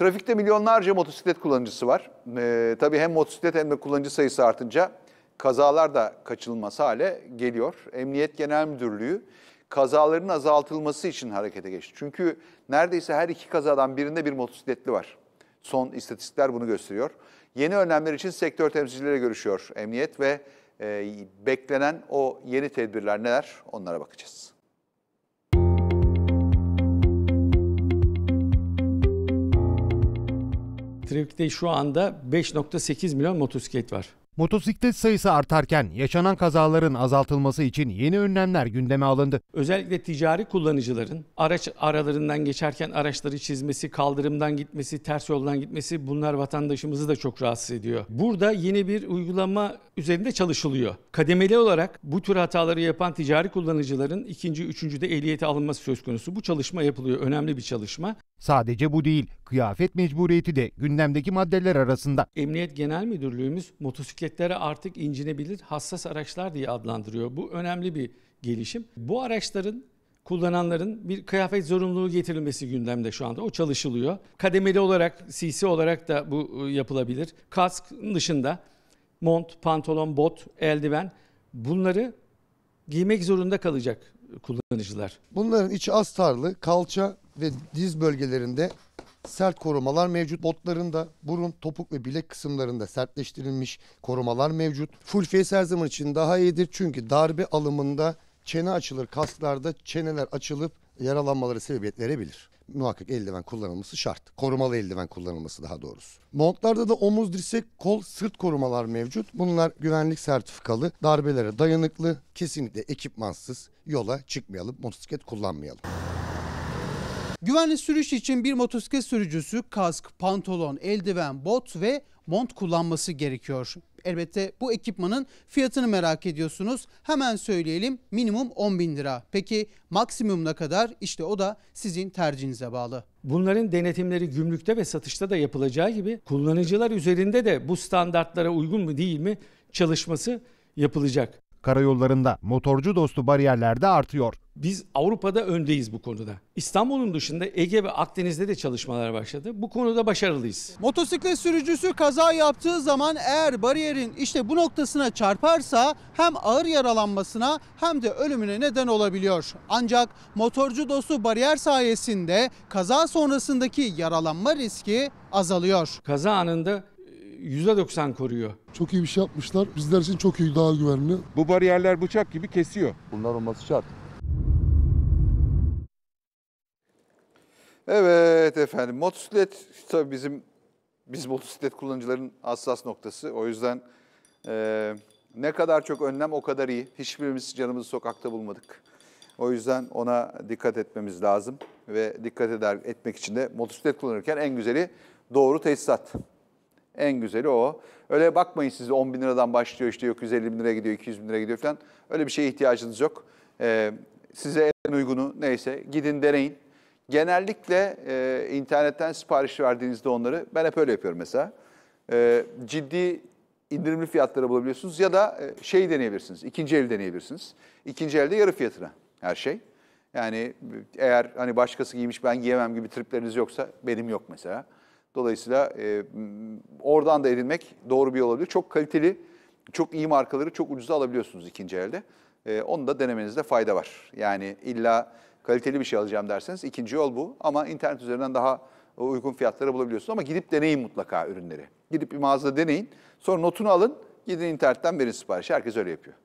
Trafikte milyonlarca motosiklet kullanıcısı var. Ee, tabii hem motosiklet hem de kullanıcı sayısı artınca kazalar da kaçınılmaz hale geliyor. Emniyet Genel Müdürlüğü kazaların azaltılması için harekete geçti. Çünkü neredeyse her iki kazadan birinde bir motosikletli var. Son istatistikler bunu gösteriyor. Yeni önlemler için sektör temsilcileriyle görüşüyor emniyet ve e, beklenen o yeni tedbirler neler onlara bakacağız. trafikte şu anda 5.8 milyon motosiklet var. Motosiklet sayısı artarken yaşanan kazaların azaltılması için yeni önlemler gündeme alındı. Özellikle ticari kullanıcıların araç aralarından geçerken araçları çizmesi, kaldırımdan gitmesi, ters yoldan gitmesi bunlar vatandaşımızı da çok rahatsız ediyor. Burada yeni bir uygulama üzerinde çalışılıyor. Kademeli olarak bu tür hataları yapan ticari kullanıcıların ikinci, üçüncü de ehliyete alınması söz konusu. Bu çalışma yapılıyor. Önemli bir çalışma. Sadece bu değil, kıyafet mecburiyeti de gündemdeki maddeler arasında. Emniyet Genel Müdürlüğümüz motosikletlere artık incinebilir hassas araçlar diye adlandırıyor. Bu önemli bir gelişim. Bu araçların kullananların bir kıyafet zorunluluğu getirilmesi gündemde şu anda. O çalışılıyor. Kademeli olarak, CC olarak da bu ıı, yapılabilir. Kask dışında mont, pantolon, bot, eldiven bunları giymek zorunda kalacak kullanıcılar. Bunların içi astarlı, kalça ve diz bölgelerinde sert korumalar mevcut. Botlarında burun, topuk ve bilek kısımlarında sertleştirilmiş korumalar mevcut. Full face her zaman için daha iyidir çünkü darbe alımında çene açılır, kaslarda çeneler açılıp yaralanmaları sebebiyet verebilir. Muhakkak eldiven kullanılması şart. Korumalı eldiven kullanılması daha doğrusu. Montlarda da omuz, dirsek, kol, sırt korumalar mevcut. Bunlar güvenlik sertifikalı, darbelere dayanıklı, kesinlikle ekipmansız yola çıkmayalım, motosiklet kullanmayalım. Güvenli sürüş için bir motosiklet sürücüsü kask, pantolon, eldiven, bot ve mont kullanması gerekiyor. Elbette bu ekipmanın fiyatını merak ediyorsunuz. Hemen söyleyelim minimum 10 bin lira. Peki maksimum ne kadar? İşte o da sizin tercihinize bağlı. Bunların denetimleri gümrükte ve satışta da yapılacağı gibi kullanıcılar üzerinde de bu standartlara uygun mu değil mi çalışması yapılacak. Karayollarında motorcu dostu bariyerler de artıyor. Biz Avrupa'da öndeyiz bu konuda. İstanbul'un dışında Ege ve Akdeniz'de de çalışmalar başladı. Bu konuda başarılıyız. Motosiklet sürücüsü kaza yaptığı zaman eğer bariyerin işte bu noktasına çarparsa hem ağır yaralanmasına hem de ölümüne neden olabiliyor. Ancak motorcu dostu bariyer sayesinde kaza sonrasındaki yaralanma riski azalıyor. Kaza anında %90 koruyor. Çok iyi bir şey yapmışlar. Bizler için çok iyi, daha güvenli. Bu bariyerler bıçak gibi kesiyor. Bunlar olması şart. Evet efendim motosiklet tabii bizim biz motosiklet kullanıcıların hassas noktası. O yüzden e, ne kadar çok önlem o kadar iyi. Hiçbirimiz canımızı sokakta bulmadık. O yüzden ona dikkat etmemiz lazım ve dikkat eder etmek için de motosiklet kullanırken en güzeli doğru tesisat. En güzeli o. Öyle bakmayın siz 10 bin liradan başlıyor işte yok 150 bin liraya gidiyor, 200 bin liraya gidiyor falan. Öyle bir şeye ihtiyacınız yok. Ee, size en uygunu neyse gidin deneyin. Genellikle e, internetten sipariş verdiğinizde onları ben hep öyle yapıyorum mesela. E, ciddi indirimli fiyatlara bulabiliyorsunuz ya da e, şey deneyebilirsiniz, ikinci el deneyebilirsiniz. İkinci elde yarı fiyatına her şey. Yani e, eğer hani başkası giymiş ben giyemem gibi tripleriniz yoksa benim yok mesela. Dolayısıyla e, oradan da edinmek doğru bir yol olabilir. Çok kaliteli, çok iyi markaları çok ucuza alabiliyorsunuz ikinci elde. E, onu da denemenizde fayda var. Yani illa kaliteli bir şey alacağım derseniz ikinci yol bu. Ama internet üzerinden daha uygun fiyatlara bulabiliyorsunuz. Ama gidip deneyin mutlaka ürünleri. Gidip bir mağazada deneyin. Sonra notunu alın. Gidin internetten verin siparişi. Herkes öyle yapıyor.